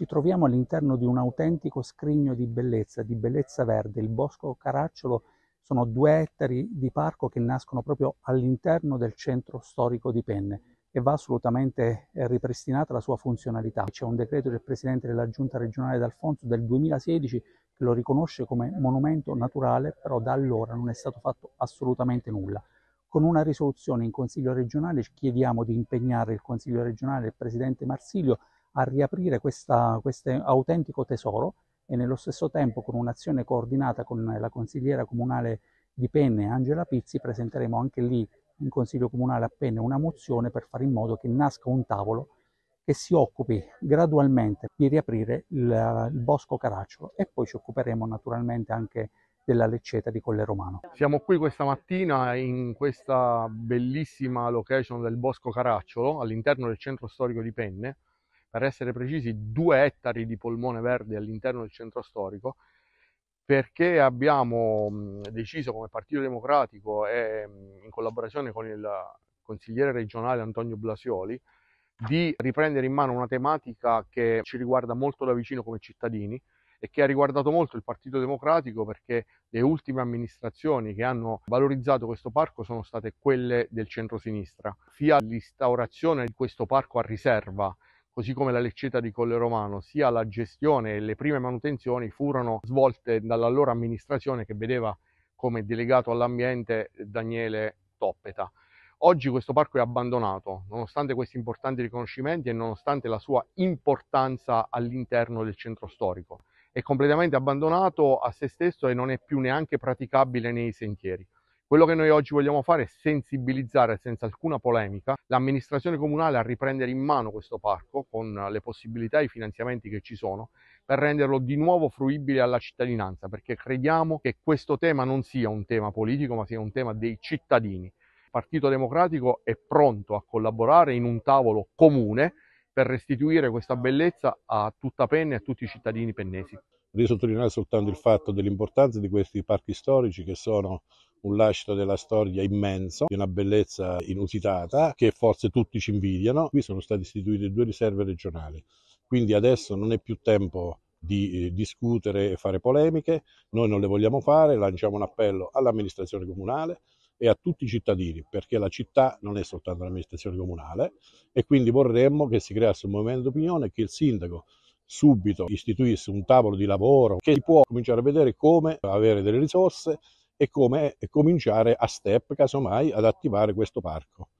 Ci troviamo all'interno di un autentico scrigno di bellezza, di bellezza verde. Il bosco Caracciolo sono due ettari di parco che nascono proprio all'interno del centro storico di Penne e va assolutamente eh, ripristinata la sua funzionalità. C'è un decreto del Presidente della Giunta regionale d'Alfonso del 2016 che lo riconosce come monumento naturale, però da allora non è stato fatto assolutamente nulla. Con una risoluzione in Consiglio regionale chiediamo di impegnare il Consiglio regionale e il Presidente Marsilio a riaprire questo autentico tesoro e nello stesso tempo con un'azione coordinata con la consigliera comunale di Penne, Angela Pizzi, presenteremo anche lì in Consiglio Comunale a Penne una mozione per fare in modo che nasca un tavolo che si occupi gradualmente di riaprire il, il bosco Caracciolo e poi ci occuperemo naturalmente anche della lecceta di Colle Romano. Siamo qui questa mattina in questa bellissima location del Bosco Caracciolo all'interno del centro storico di Penne per essere precisi due ettari di polmone verde all'interno del centro storico, perché abbiamo deciso come Partito Democratico e in collaborazione con il consigliere regionale Antonio Blasioli di riprendere in mano una tematica che ci riguarda molto da vicino come cittadini e che ha riguardato molto il Partito Democratico perché le ultime amministrazioni che hanno valorizzato questo parco sono state quelle del centro-sinistra, sia l'instaurazione di questo parco a riserva così come la lecceta di Colle Romano, sia la gestione e le prime manutenzioni furono svolte dall'allora amministrazione che vedeva come delegato all'ambiente Daniele Toppeta. Oggi questo parco è abbandonato, nonostante questi importanti riconoscimenti e nonostante la sua importanza all'interno del centro storico. È completamente abbandonato a se stesso e non è più neanche praticabile nei sentieri. Quello che noi oggi vogliamo fare è sensibilizzare senza alcuna polemica l'amministrazione comunale a riprendere in mano questo parco con le possibilità e i finanziamenti che ci sono per renderlo di nuovo fruibile alla cittadinanza perché crediamo che questo tema non sia un tema politico ma sia un tema dei cittadini. Il Partito Democratico è pronto a collaborare in un tavolo comune per restituire questa bellezza a tutta Penne e a tutti i cittadini pennesi. Vorrei sottolineare soltanto il fatto dell'importanza di questi parchi storici che sono un lascito della storia immenso, di una bellezza inusitata che forse tutti ci invidiano. Qui sono state istituite due riserve regionali, quindi adesso non è più tempo di eh, discutere e fare polemiche, noi non le vogliamo fare, lanciamo un appello all'amministrazione comunale e a tutti i cittadini, perché la città non è soltanto l'amministrazione comunale e quindi vorremmo che si creasse un movimento d'opinione e che il sindaco subito istituisse un tavolo di lavoro che si può cominciare a vedere come avere delle risorse e come cominciare a step casomai ad attivare questo parco.